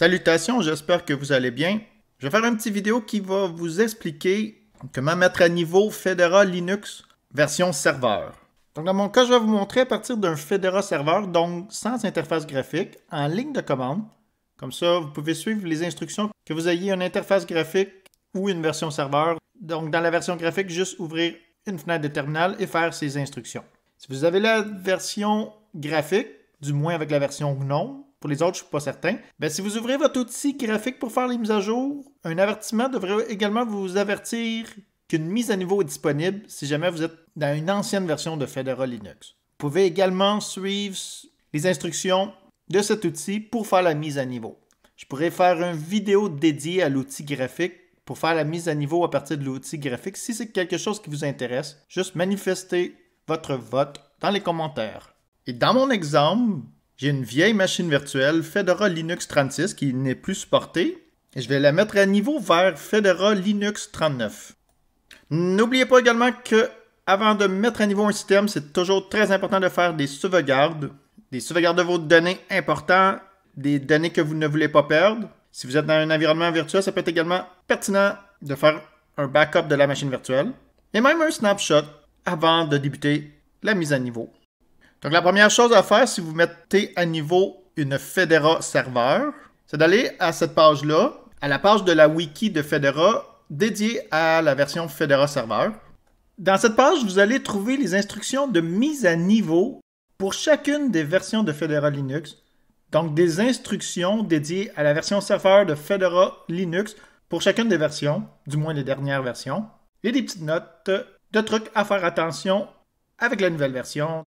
Salutations, j'espère que vous allez bien. Je vais faire une petite vidéo qui va vous expliquer comment mettre à niveau Fedora Linux version serveur. Donc dans mon cas, je vais vous montrer à partir d'un Fedora serveur, donc sans interface graphique, en ligne de commande. Comme ça, vous pouvez suivre les instructions que vous ayez une interface graphique ou une version serveur. Donc dans la version graphique, juste ouvrir une fenêtre de terminal et faire ces instructions. Si vous avez la version graphique, du moins avec la version GNOME, pour les autres, je ne suis pas certain. Ben, si vous ouvrez votre outil graphique pour faire les mises à jour, un avertissement devrait également vous avertir qu'une mise à niveau est disponible si jamais vous êtes dans une ancienne version de Fedora Linux. Vous pouvez également suivre les instructions de cet outil pour faire la mise à niveau. Je pourrais faire une vidéo dédiée à l'outil graphique pour faire la mise à niveau à partir de l'outil graphique. Si c'est quelque chose qui vous intéresse, juste manifestez votre vote dans les commentaires. Et dans mon exemple, j'ai une vieille machine virtuelle Fedora Linux 36 qui n'est plus supportée. Et je vais la mettre à niveau vers Fedora Linux 39. N'oubliez pas également que avant de mettre à niveau un système, c'est toujours très important de faire des sauvegardes. Des sauvegardes de vos données importantes, des données que vous ne voulez pas perdre. Si vous êtes dans un environnement virtuel, ça peut être également pertinent de faire un backup de la machine virtuelle. Et même un snapshot avant de débuter la mise à niveau. Donc, la première chose à faire si vous mettez à niveau une Federa serveur, c'est d'aller à cette page-là, à la page de la wiki de Federa dédiée à la version Federa serveur. Dans cette page, vous allez trouver les instructions de mise à niveau pour chacune des versions de Federa Linux. Donc, des instructions dédiées à la version serveur de Federa Linux pour chacune des versions, du moins les dernières versions. Et des petites notes de trucs à faire attention avec la nouvelle version.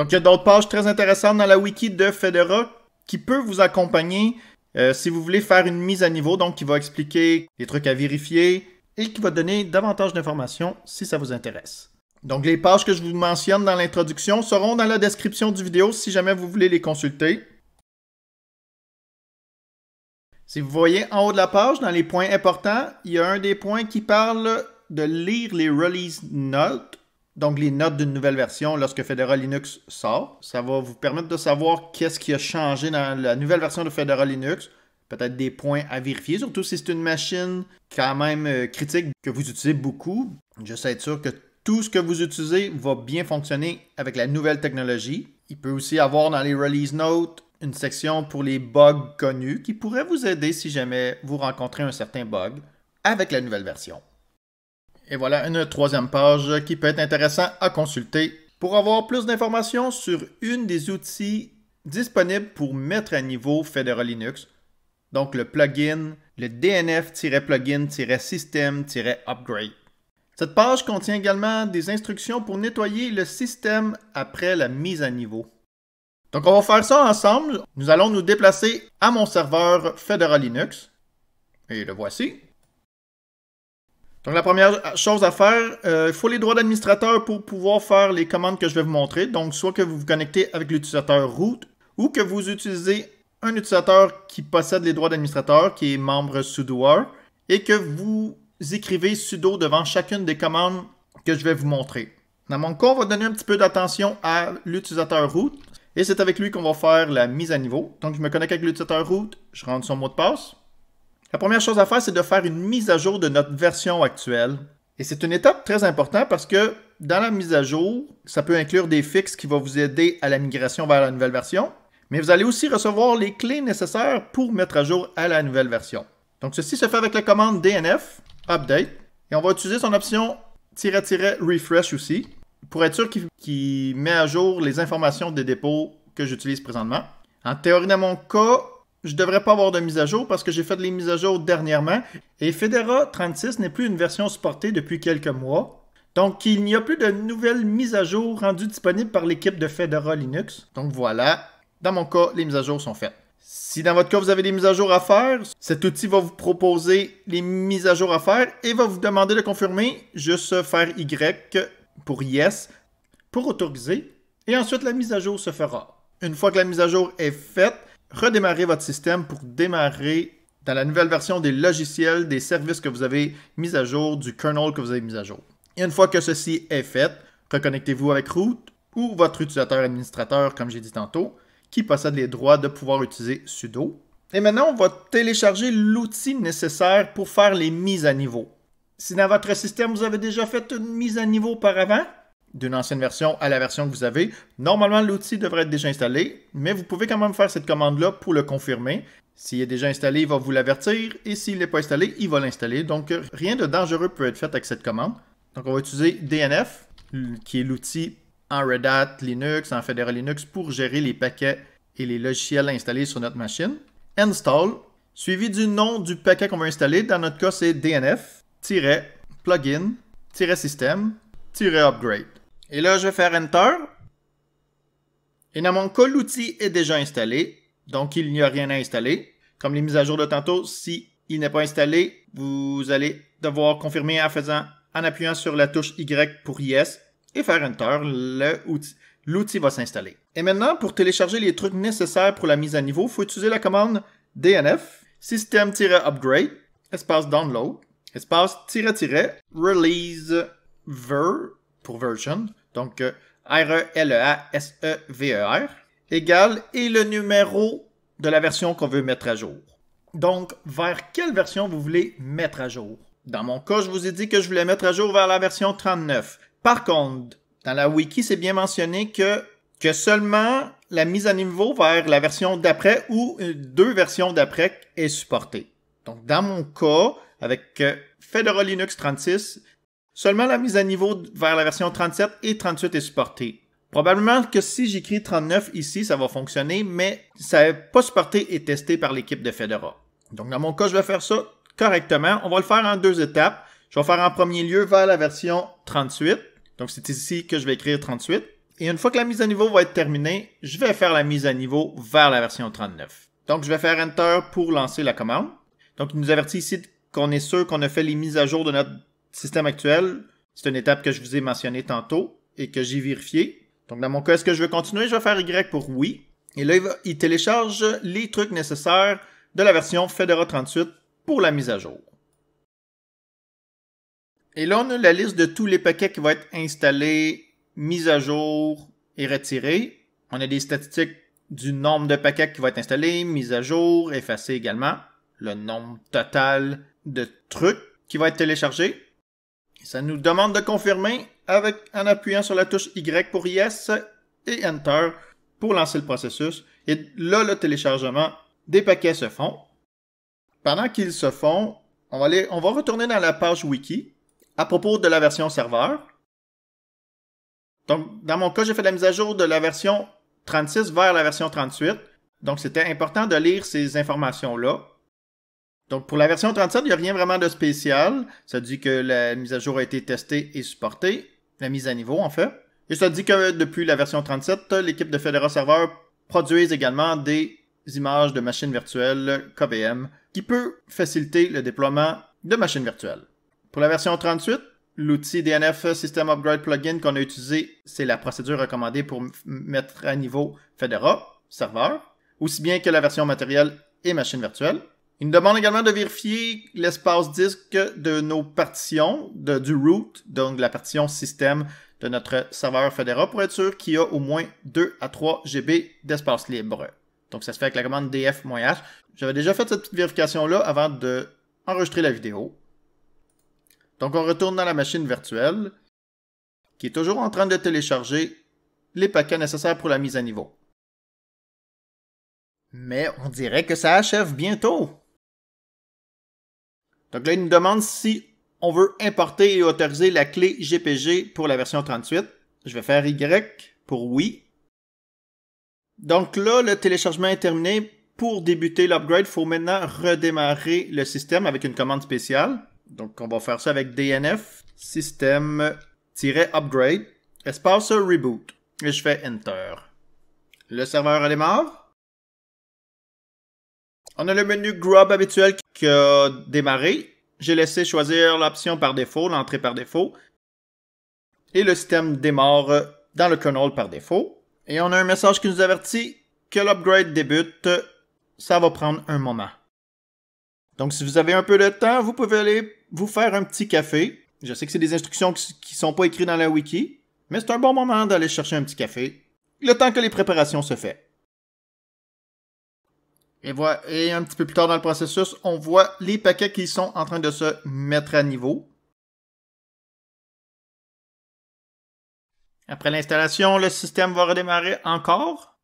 Donc, il y a d'autres pages très intéressantes dans la wiki de Fedora qui peut vous accompagner euh, si vous voulez faire une mise à niveau, donc qui va expliquer les trucs à vérifier et qui va donner davantage d'informations si ça vous intéresse. Donc, les pages que je vous mentionne dans l'introduction seront dans la description du vidéo si jamais vous voulez les consulter. Si vous voyez en haut de la page, dans les points importants, il y a un des points qui parle de lire les release notes donc les notes d'une nouvelle version lorsque Fedora Linux sort. Ça va vous permettre de savoir qu'est-ce qui a changé dans la nouvelle version de Fedora Linux. Peut-être des points à vérifier, surtout si c'est une machine quand même euh, critique que vous utilisez beaucoup. sais être sûr que tout ce que vous utilisez va bien fonctionner avec la nouvelle technologie. Il peut aussi avoir dans les release notes une section pour les bugs connus qui pourrait vous aider si jamais vous rencontrez un certain bug avec la nouvelle version. Et voilà une troisième page qui peut être intéressante à consulter. Pour avoir plus d'informations sur une des outils disponibles pour mettre à niveau Fedora Linux, donc le plugin, le DNF-plugin-system-upgrade. Cette page contient également des instructions pour nettoyer le système après la mise à niveau. Donc on va faire ça ensemble. Nous allons nous déplacer à mon serveur Fedora Linux. Et le voici. Donc la première chose à faire, euh, il faut les droits d'administrateur pour pouvoir faire les commandes que je vais vous montrer. Donc soit que vous vous connectez avec l'utilisateur root ou que vous utilisez un utilisateur qui possède les droits d'administrateur, qui est membre sudoer, et que vous écrivez sudo devant chacune des commandes que je vais vous montrer. Dans mon cas, on va donner un petit peu d'attention à l'utilisateur root et c'est avec lui qu'on va faire la mise à niveau. Donc je me connecte avec l'utilisateur root, je rentre son mot de passe. La première chose à faire, c'est de faire une mise à jour de notre version actuelle. Et c'est une étape très importante parce que dans la mise à jour, ça peut inclure des fixes qui vont vous aider à la migration vers la nouvelle version, mais vous allez aussi recevoir les clés nécessaires pour mettre à jour à la nouvelle version. Donc ceci se fait avec la commande DNF, update, et on va utiliser son option -refresh aussi, pour être sûr qu'il met à jour les informations des dépôts que j'utilise présentement. En théorie, dans mon cas, je devrais pas avoir de mise à jour parce que j'ai fait les mises à jour dernièrement et Fedora 36 n'est plus une version supportée depuis quelques mois. Donc, il n'y a plus de nouvelles mises à jour rendues disponibles par l'équipe de Fedora Linux. Donc voilà, dans mon cas, les mises à jour sont faites. Si dans votre cas, vous avez des mises à jour à faire, cet outil va vous proposer les mises à jour à faire et va vous demander de confirmer juste faire Y pour Yes pour autoriser et ensuite la mise à jour se fera. Une fois que la mise à jour est faite, redémarrer votre système pour démarrer dans la nouvelle version des logiciels, des services que vous avez mis à jour, du kernel que vous avez mis à jour. une fois que ceci est fait, reconnectez-vous avec root ou votre utilisateur administrateur, comme j'ai dit tantôt, qui possède les droits de pouvoir utiliser sudo. Et maintenant, on va télécharger l'outil nécessaire pour faire les mises à niveau. Si dans votre système, vous avez déjà fait une mise à niveau auparavant, d'une ancienne version à la version que vous avez. Normalement, l'outil devrait être déjà installé, mais vous pouvez quand même faire cette commande-là pour le confirmer. S'il est déjà installé, il va vous l'avertir, et s'il n'est pas installé, il va l'installer. Donc, rien de dangereux peut être fait avec cette commande. Donc, on va utiliser DNF, qui est l'outil en Red Hat Linux, en Fedora Linux, pour gérer les paquets et les logiciels installés sur notre machine. Install, suivi du nom du paquet qu'on veut installer. Dans notre cas, c'est DNF-plugin-system-upgrade. Et là, je vais faire Enter. Et dans mon cas, l'outil est déjà installé, donc il n'y a rien à installer. Comme les mises à jour de tantôt, si il n'est pas installé, vous allez devoir confirmer en faisant, en appuyant sur la touche Y pour Yes et faire Enter, l'outil va s'installer. Et maintenant, pour télécharger les trucs nécessaires pour la mise à niveau, il faut utiliser la commande DNF, système-upgrade, espace download, espace-release ver pour version, donc R-E-L-E-A-S-E-V-E-R, euh, e e e égale et le numéro de la version qu'on veut mettre à jour. Donc, vers quelle version vous voulez mettre à jour? Dans mon cas, je vous ai dit que je voulais mettre à jour vers la version 39. Par contre, dans la wiki, c'est bien mentionné que, que seulement la mise à niveau vers la version d'après ou euh, deux versions d'après est supportée. Donc, dans mon cas, avec euh, Fedora Linux 36, Seulement la mise à niveau vers la version 37 et 38 est supportée. Probablement que si j'écris 39 ici, ça va fonctionner, mais ça n'est pas supporté et testé par l'équipe de Fedora. Donc dans mon cas, je vais faire ça correctement. On va le faire en deux étapes. Je vais faire en premier lieu vers la version 38. Donc c'est ici que je vais écrire 38. Et une fois que la mise à niveau va être terminée, je vais faire la mise à niveau vers la version 39. Donc je vais faire Enter pour lancer la commande. Donc il nous avertit ici qu'on est sûr qu'on a fait les mises à jour de notre système actuel, c'est une étape que je vous ai mentionnée tantôt et que j'ai vérifiée. Donc, dans mon cas, est-ce que je veux continuer? Je vais faire Y pour oui. Et là, il, télécharge les trucs nécessaires de la version Fedora 38 pour la mise à jour. Et là, on a la liste de tous les paquets qui vont être installés, mis à jour et retirés. On a des statistiques du nombre de paquets qui vont être installés, mis à jour, effacés également. Le nombre total de trucs qui vont être téléchargés. Ça nous demande de confirmer avec, en appuyant sur la touche Y pour Yes et Enter pour lancer le processus. Et là, le téléchargement des paquets se font. Pendant qu'ils se font, on va, aller, on va retourner dans la page wiki à propos de la version serveur. Donc, dans mon cas, j'ai fait la mise à jour de la version 36 vers la version 38. Donc, c'était important de lire ces informations-là. Donc pour la version 37, il n'y a rien vraiment de spécial. Ça dit que la mise à jour a été testée et supportée, la mise à niveau en fait. Et ça dit que depuis la version 37, l'équipe de Fedora Server produise également des images de machines virtuelles KVM qui peut faciliter le déploiement de machines virtuelles. Pour la version 38, l'outil DNF System Upgrade Plugin qu'on a utilisé, c'est la procédure recommandée pour mettre à niveau Fedora Server, aussi bien que la version matérielle et machine virtuelle. Il nous demande également de vérifier l'espace disque de nos partitions, du root, donc la partition système de notre serveur fédéral pour être sûr qu'il y a au moins 2 à 3 GB d'espace libre. Donc ça se fait avec la commande df-h. J'avais déjà fait cette petite vérification-là avant d'enregistrer la vidéo. Donc on retourne dans la machine virtuelle qui est toujours en train de télécharger les paquets nécessaires pour la mise à niveau. Mais on dirait que ça achève bientôt. Donc là, il nous demande si on veut importer et autoriser la clé GPG pour la version 38. Je vais faire Y pour oui. Donc là, le téléchargement est terminé. Pour débuter l'upgrade, il faut maintenant redémarrer le système avec une commande spéciale. Donc on va faire ça avec DNF, système-upgrade, espace reboot. Et je fais Enter. Le serveur redémarre. On a le menu Grub habituel qui a démarré. J'ai laissé choisir l'option par défaut, l'entrée par défaut. Et le système démarre dans le kernel par défaut. Et on a un message qui nous avertit que l'upgrade débute. Ça va prendre un moment. Donc si vous avez un peu de temps, vous pouvez aller vous faire un petit café. Je sais que c'est des instructions qui ne sont pas écrites dans la wiki, mais c'est un bon moment d'aller chercher un petit café, le temps que les préparations se font. Et, un petit peu plus tard dans le processus, on voit les paquets qui sont en train de se mettre à niveau. Après l'installation, le système va redémarrer encore.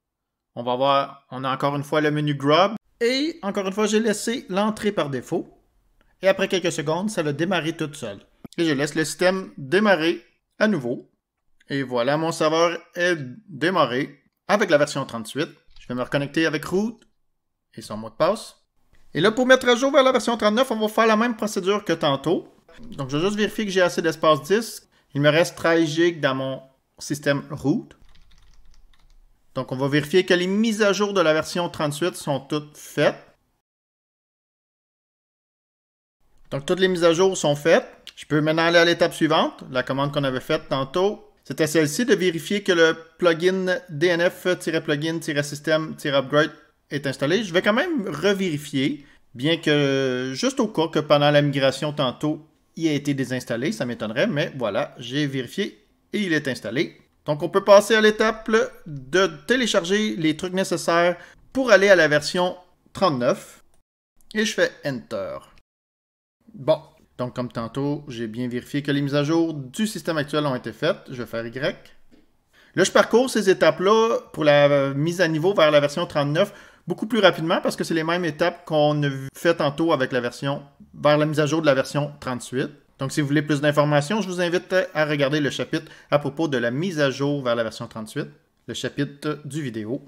On va voir, on a encore une fois le menu Grub. Et encore une fois, j'ai laissé l'entrée par défaut. Et après quelques secondes, ça va démarrer tout seul. Et je laisse le système démarrer à nouveau. Et voilà, mon serveur est démarré avec la version 38. Je vais me reconnecter avec root et son mot de passe. Et là, pour mettre à jour vers la version 39, on va faire la même procédure que tantôt. Donc, je vais juste vérifier que j'ai assez d'espace disque. Il me reste 13 GB dans mon système root. Donc, on va vérifier que les mises à jour de la version 38 sont toutes faites. Donc, toutes les mises à jour sont faites. Je peux maintenant aller à l'étape suivante, la commande qu'on avait faite tantôt. C'était celle-ci de vérifier que le plugin dnf euh, plugin system upgrade est installé. Je vais quand même revérifier, bien que juste au cas que pendant la migration tantôt, il a été désinstallé, ça m'étonnerait, mais voilà, j'ai vérifié et il est installé. Donc on peut passer à l'étape de télécharger les trucs nécessaires pour aller à la version 39. Et je fais Enter. Bon, donc comme tantôt, j'ai bien vérifié que les mises à jour du système actuel ont été faites. Je vais faire Y. Là, je parcours ces étapes-là pour la mise à niveau vers la version 39 beaucoup plus rapidement parce que c'est les mêmes étapes qu'on a fait tantôt avec la version, vers la mise à jour de la version 38. Donc, si vous voulez plus d'informations, je vous invite à regarder le chapitre à propos de la mise à jour vers la version 38, le chapitre du vidéo.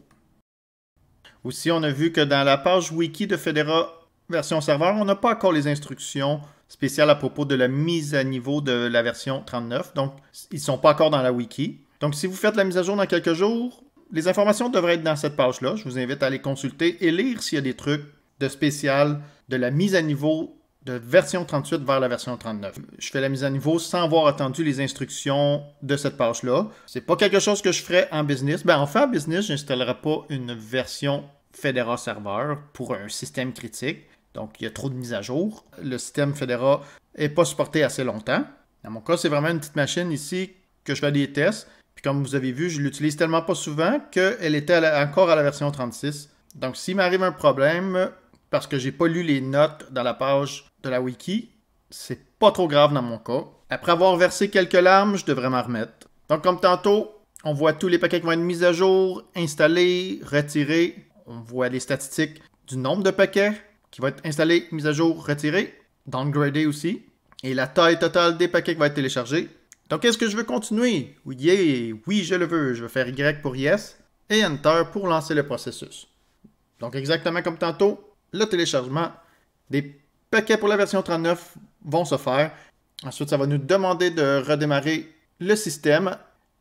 Aussi, on a vu que dans la page wiki de Federa version serveur, on n'a pas encore les instructions spéciales à propos de la mise à niveau de la version 39. Donc, ils ne sont pas encore dans la wiki. Donc, si vous faites la mise à jour dans quelques jours, les informations devraient être dans cette page-là. Je vous invite à les consulter et lire s'il y a des trucs de spécial de la mise à niveau de version 38 vers la version 39. Je fais la mise à niveau sans avoir attendu les instructions de cette page-là. C'est pas quelque chose que je ferais en business. Ben, en fait, business, je n'installerai pas une version Federa serveur pour un système critique. Donc, il y a trop de mises à jour. Le système Federa n'est pas supporté assez longtemps. Dans mon cas, c'est vraiment une petite machine ici que je vais des tests. Puis comme vous avez vu, je l'utilise tellement pas souvent qu'elle était encore à la version 36. Donc s'il m'arrive un problème parce que j'ai pas lu les notes dans la page de la wiki, c'est pas trop grave dans mon cas. Après avoir versé quelques larmes, je devrais m'en remettre. Donc comme tantôt, on voit tous les paquets qui vont être mis à jour, installés, retirés. On voit les statistiques du nombre de paquets qui vont être installés, mis à jour, retirés, downgradés aussi. Et la taille totale des paquets qui va être téléchargés. Donc, est-ce que je veux continuer? Oui, oui, je le veux. Je veux faire Y pour Yes et Enter pour lancer le processus. Donc, exactement comme tantôt, le téléchargement des paquets pour la version 39 vont se faire. Ensuite, ça va nous demander de redémarrer le système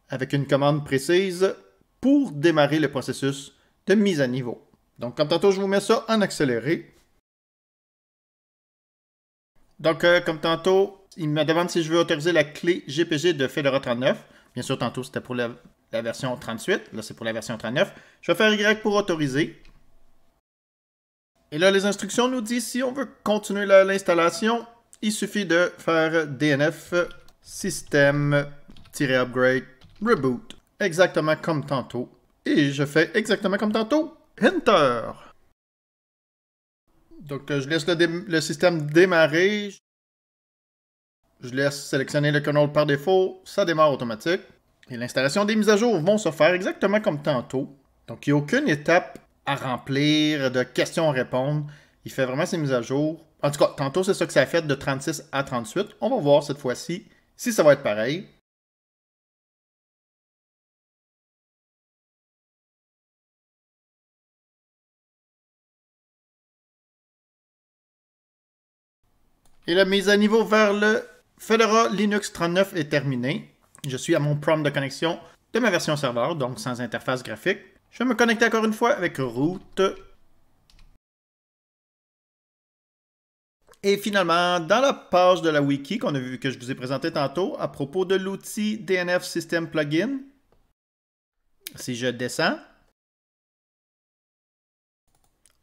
avec une commande précise pour démarrer le processus de mise à niveau. Donc, comme tantôt, je vous mets ça en accéléré. Donc, euh, comme tantôt, il me demande si je veux autoriser la clé GPG de Fedora 39. Bien sûr, tantôt, c'était pour la, version 38. Là, c'est pour la version 39. Je vais faire Y pour autoriser. Et là, les instructions nous disent si on veut continuer l'installation, il suffit de faire DNF system-upgrade reboot. Exactement comme tantôt. Et je fais exactement comme tantôt. Enter! Donc, euh, je laisse le, le système démarrer. Je laisse sélectionner le kernel par défaut, ça démarre automatique. Et l'installation des mises à jour vont se faire exactement comme tantôt. Donc, il n'y a aucune étape à remplir, de questions à répondre. Il fait vraiment ses mises à jour. En tout cas, tantôt, c'est ça que ça a fait de 36 à 38. On va voir cette fois-ci si ça va être pareil. Et la mise à niveau vers le Fedora Linux 39 est terminé. Je suis à mon prompt de connexion de ma version serveur, donc sans interface graphique. Je vais me connecter encore une fois avec root. Et finalement, dans la page de la wiki qu'on a vu que je vous ai présenté tantôt à propos de l'outil DNF System Plugin, si je descends,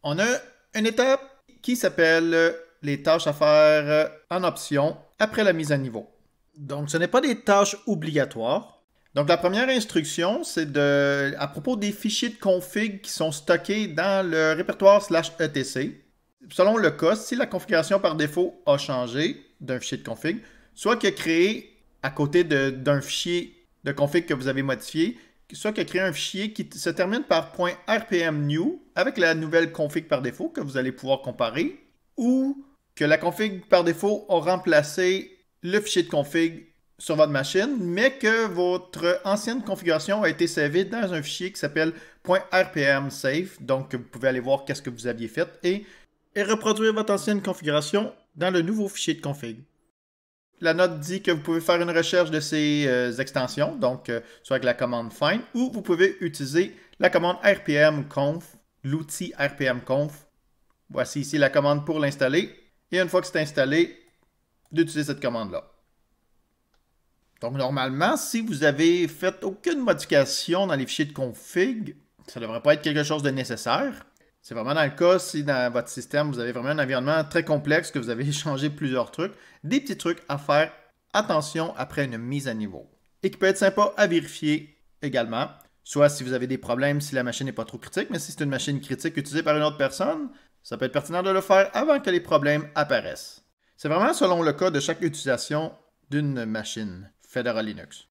on a une étape qui s'appelle les tâches à faire en option après la mise à niveau. Donc, ce n'est pas des tâches obligatoires. Donc, la première instruction, c'est de, à propos des fichiers de config qui sont stockés dans le répertoire slash etc. Selon le cas, si la configuration par défaut a changé d'un fichier de config, soit qu'il a créé à côté d'un fichier de config que vous avez modifié, soit que a créé un fichier qui se termine par .rpm new avec la nouvelle config par défaut que vous allez pouvoir comparer, ou que la config par défaut a remplacé le fichier de config sur votre machine, mais que votre ancienne configuration a été servie dans un fichier qui s'appelle .rpm Donc, vous pouvez aller voir qu'est-ce que vous aviez fait et, reproduire votre ancienne configuration dans le nouveau fichier de config. La note dit que vous pouvez faire une recherche de ces euh, extensions, donc euh, soit avec la commande find, ou vous pouvez utiliser la commande rpmconf, l'outil rpmconf. Voici ici la commande pour l'installer et une fois que c'est installé, d'utiliser cette commande-là. Donc normalement, si vous avez fait aucune modification dans les fichiers de config, ça ne devrait pas être quelque chose de nécessaire. C'est vraiment dans le cas si dans votre système, vous avez vraiment un environnement très complexe, que vous avez changé plusieurs trucs, des petits trucs à faire attention après une mise à niveau. Et qui peut être sympa à vérifier également. Soit si vous avez des problèmes, si la machine n'est pas trop critique, mais si c'est une machine critique utilisée par une autre personne, ça peut être pertinent de le faire avant que les problèmes apparaissent. C'est vraiment selon le cas de chaque utilisation d'une machine Fedora Linux.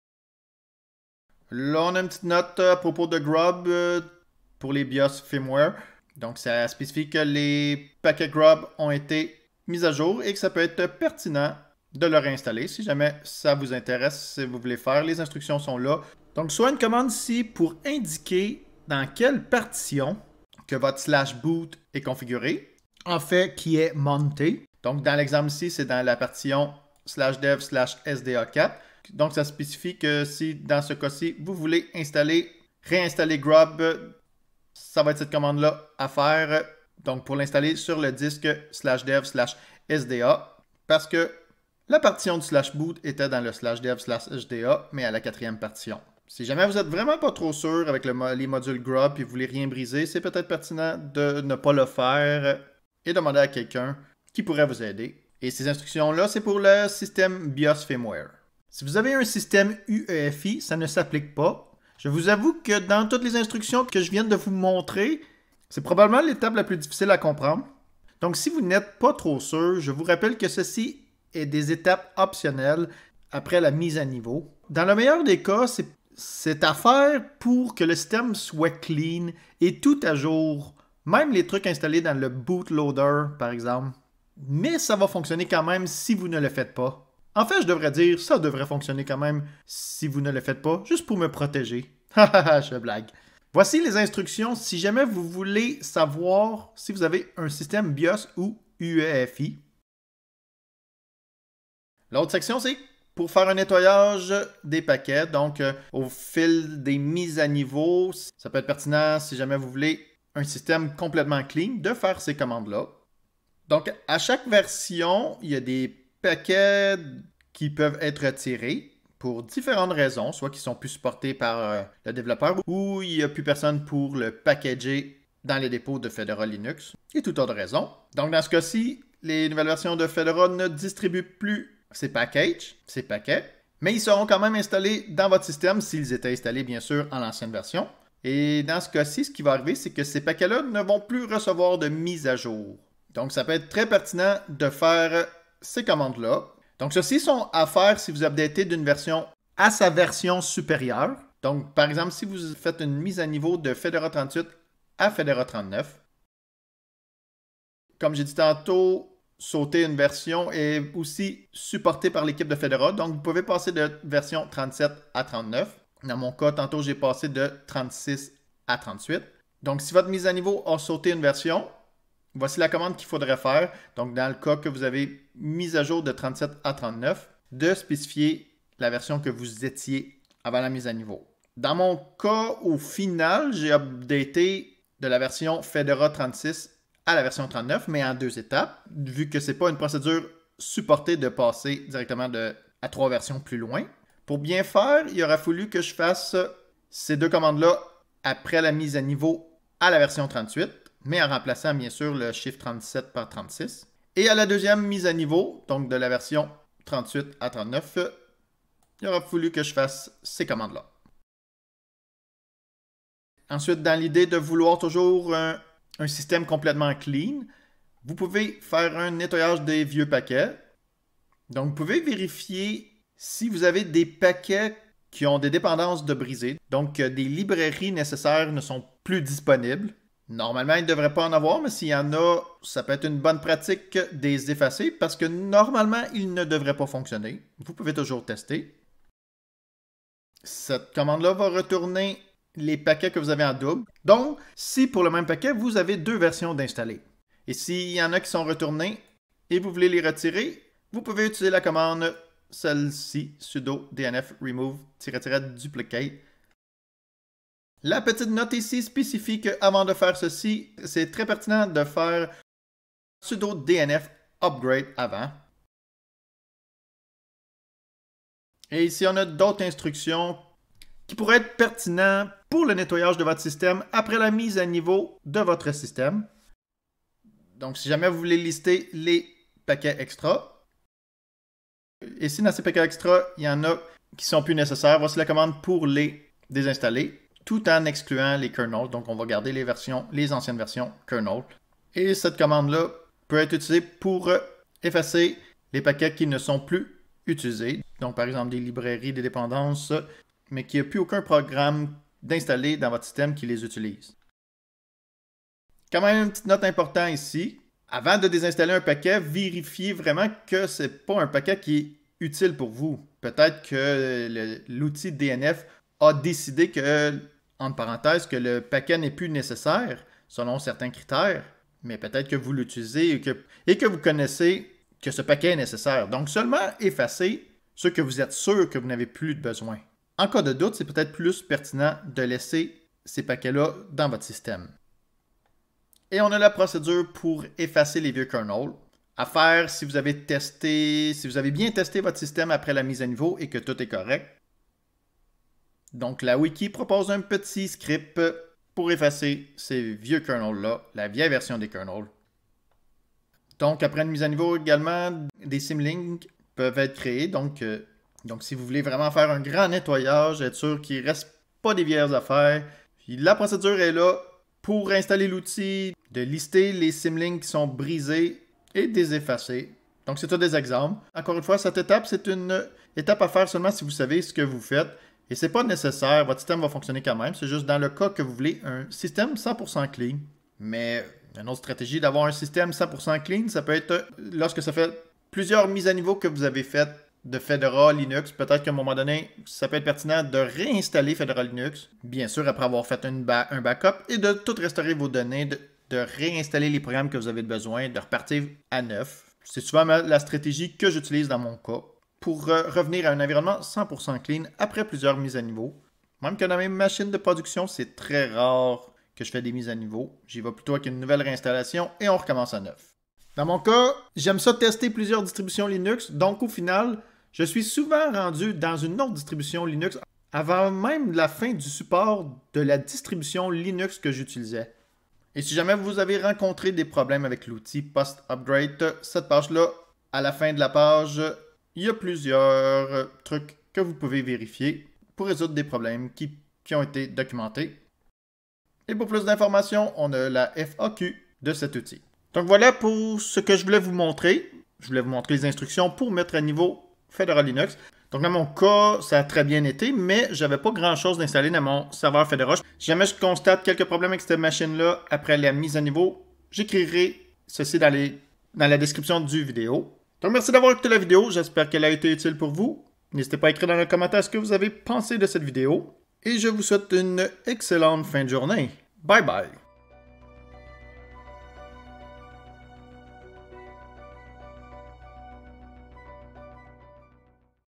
Là, on a une petite note euh, à propos de Grub euh, pour les BIOS firmware. Donc, ça spécifie que les paquets Grub ont été mis à jour et que ça peut être pertinent de le réinstaller. Si jamais ça vous intéresse, si vous voulez faire, les instructions sont là. Donc, soit une commande ici pour indiquer dans quelle partition que votre slash boot est configuré, en fait, qui est monté. Donc, dans l'exemple ici, c'est dans la partition slash dev slash SDA4. Donc, ça spécifie que si, dans ce cas-ci, vous voulez installer, réinstaller Grub, ça va être cette commande-là à faire. Donc, pour l'installer sur le disque slash dev slash SDA, parce que la partition du slash boot était dans le slash dev slash SDA, mais à la quatrième partition. Si jamais vous êtes vraiment pas trop sûr avec les modules Grub et vous voulez rien briser, c'est peut-être pertinent de ne pas le faire et demander à quelqu'un qui pourrait vous aider. Et ces instructions-là, c'est pour le système BIOS firmware. Si vous avez un système UEFI, ça ne s'applique pas. Je vous avoue que dans toutes les instructions que je viens de vous montrer, c'est probablement l'étape la plus difficile à comprendre. Donc si vous n'êtes pas trop sûr, je vous rappelle que ceci est des étapes optionnelles après la mise à niveau. Dans le meilleur des cas, c'est c'est à faire pour que le système soit clean et tout à jour, même les trucs installés dans le bootloader par exemple. Mais ça va fonctionner quand même si vous ne le faites pas. En fait, je devrais dire, ça devrait fonctionner quand même si vous ne le faites pas, juste pour me protéger. ha, je blague. Voici les instructions si jamais vous voulez savoir si vous avez un système BIOS ou UEFI. L'autre section, c'est pour faire un nettoyage des paquets. Donc, euh, au fil des mises à niveau, ça peut être pertinent si jamais vous voulez un système complètement clean de faire ces commandes-là. Donc, à chaque version, il y a des paquets qui peuvent être retirés pour différentes raisons, soit qu'ils sont plus supportés par euh, le développeur ou il n'y a plus personne pour le packager dans les dépôts de Fedora Linux et tout autre raison. Donc, dans ce cas-ci, les nouvelles versions de Fedora ne distribuent plus ces packages, ces paquets, mais ils seront quand même installés dans votre système s'ils étaient installés bien sûr en l'ancienne version. Et dans ce cas-ci, ce qui va arriver, c'est que ces paquets-là ne vont plus recevoir de mise à jour. Donc ça peut être très pertinent de faire ces commandes-là. Donc ceux-ci sont à faire si vous updatez d'une version à sa version supérieure. Donc par exemple, si vous faites une mise à niveau de Fedora 38 à Fedora 39, comme j'ai dit tantôt, sauter une version est aussi supporté par l'équipe de Fedora. Donc, vous pouvez passer de version 37 à 39. Dans mon cas, tantôt, j'ai passé de 36 à 38. Donc, si votre mise à niveau a sauté une version, voici la commande qu'il faudrait faire. Donc, dans le cas que vous avez mise à jour de 37 à 39, de spécifier la version que vous étiez avant la mise à niveau. Dans mon cas, au final, j'ai updaté de la version Fedora 36 à la version 39, mais en deux étapes, vu que c'est pas une procédure supportée de passer directement de, à trois versions plus loin. Pour bien faire, il aura fallu que je fasse ces deux commandes-là après la mise à niveau à la version 38, mais en remplaçant bien sûr le chiffre 37 par 36. Et à la deuxième mise à niveau, donc de la version 38 à 39, il aura fallu que je fasse ces commandes-là. Ensuite, dans l'idée de vouloir toujours un système complètement clean. Vous pouvez faire un nettoyage des vieux paquets. Donc, vous pouvez vérifier si vous avez des paquets qui ont des dépendances de brisées. Donc, euh, des librairies nécessaires ne sont plus disponibles. Normalement, il ne devrait pas en avoir, mais s'il y en a, ça peut être une bonne pratique des effacer parce que normalement, ils ne devrait pas fonctionner. Vous pouvez toujours tester. Cette commande-là va retourner les paquets que vous avez en double. Donc, si pour le même paquet, vous avez deux versions d'installer. Et s'il y en a qui sont retournés et vous voulez les retirer, vous pouvez utiliser la commande celle-ci, sudo dnf remove duplicate. La petite note ici spécifie que avant de faire ceci, c'est très pertinent de faire sudo dnf upgrade avant. Et ici, on a d'autres instructions qui pourraient être pertinentes pour le nettoyage de votre système après la mise à niveau de votre système. Donc, si jamais vous voulez lister les paquets extra, si dans ces paquets extra, il y en a qui sont plus nécessaires. Voici la commande pour les désinstaller, tout en excluant les kernels. Donc, on va garder les versions, les anciennes versions kernel. Et cette commande-là peut être utilisée pour effacer les paquets qui ne sont plus utilisés. Donc, par exemple, des librairies, des dépendances, mais qui n'y a plus aucun programme d'installer dans votre système qui les utilise. Quand même une petite note importante ici. Avant de désinstaller un paquet, vérifiez vraiment que ce n'est pas un paquet qui est utile pour vous. Peut-être que l'outil DNF a décidé que, entre parenthèses, que le paquet n'est plus nécessaire selon certains critères, mais peut-être que vous l'utilisez et que, vous connaissez que ce paquet est nécessaire. Donc seulement effacez ce que vous êtes sûr que vous n'avez plus de besoin. En cas de doute, c'est peut-être plus pertinent de laisser ces paquets-là dans votre système. Et on a la procédure pour effacer les vieux kernels à faire si vous avez testé, si vous avez bien testé votre système après la mise à niveau et que tout est correct. Donc la wiki propose un petit script pour effacer ces vieux kernels-là, la vieille version des kernels. Donc après une mise à niveau également, des symlinks peuvent être créés, donc euh, donc, si vous voulez vraiment faire un grand nettoyage, être sûr qu'il ne reste pas des vieilles affaires, puis la procédure est là pour installer l'outil, de lister les symlinks qui sont brisés et des Donc, c'est ça des exemples. Encore une fois, cette étape, c'est une étape à faire seulement si vous savez ce que vous faites. Et c'est pas nécessaire, votre système va fonctionner quand même. C'est juste dans le cas que vous voulez un système 100% clean. Mais une autre stratégie d'avoir un système 100% clean, ça peut être lorsque ça fait plusieurs mises à niveau que vous avez faites de Fedora Linux. Peut-être qu'à un moment donné, ça peut être pertinent de réinstaller Fedora Linux, bien sûr, après avoir fait un backup, et de tout restaurer vos données, de, réinstaller les programmes que vous avez besoin, de repartir à neuf. C'est souvent la stratégie que j'utilise dans mon cas pour euh, revenir à un environnement 100% clean après plusieurs mises à niveau. Même que dans mes machines de production, c'est très rare que je fais des mises à niveau. J'y vais plutôt avec une nouvelle réinstallation et on recommence à neuf. Dans mon cas, j'aime ça tester plusieurs distributions Linux, donc au final, je suis souvent rendu dans une autre distribution Linux avant même la fin du support de la distribution Linux que j'utilisais. Et si jamais vous avez rencontré des problèmes avec l'outil post-upgrade, cette page-là, à la fin de la page, il y a plusieurs trucs que vous pouvez vérifier pour résoudre des problèmes qui, ont été documentés. Et pour plus d'informations, on a la FAQ de cet outil. Donc voilà pour ce que je voulais vous montrer. Je voulais vous montrer les instructions pour mettre à niveau Fedora Linux. Donc, dans mon cas, ça a très bien été, mais j'avais pas grand chose d'installer dans mon serveur Fedora. Si jamais je constate quelques problèmes avec cette machine-là après la mise à niveau, j'écrirai ceci dans, dans la description du vidéo. Donc, merci d'avoir écouté la vidéo. J'espère qu'elle a été utile pour vous. N'hésitez pas à écrire dans les commentaires ce que vous avez pensé de cette vidéo. Et je vous souhaite une excellente fin de journée. Bye bye.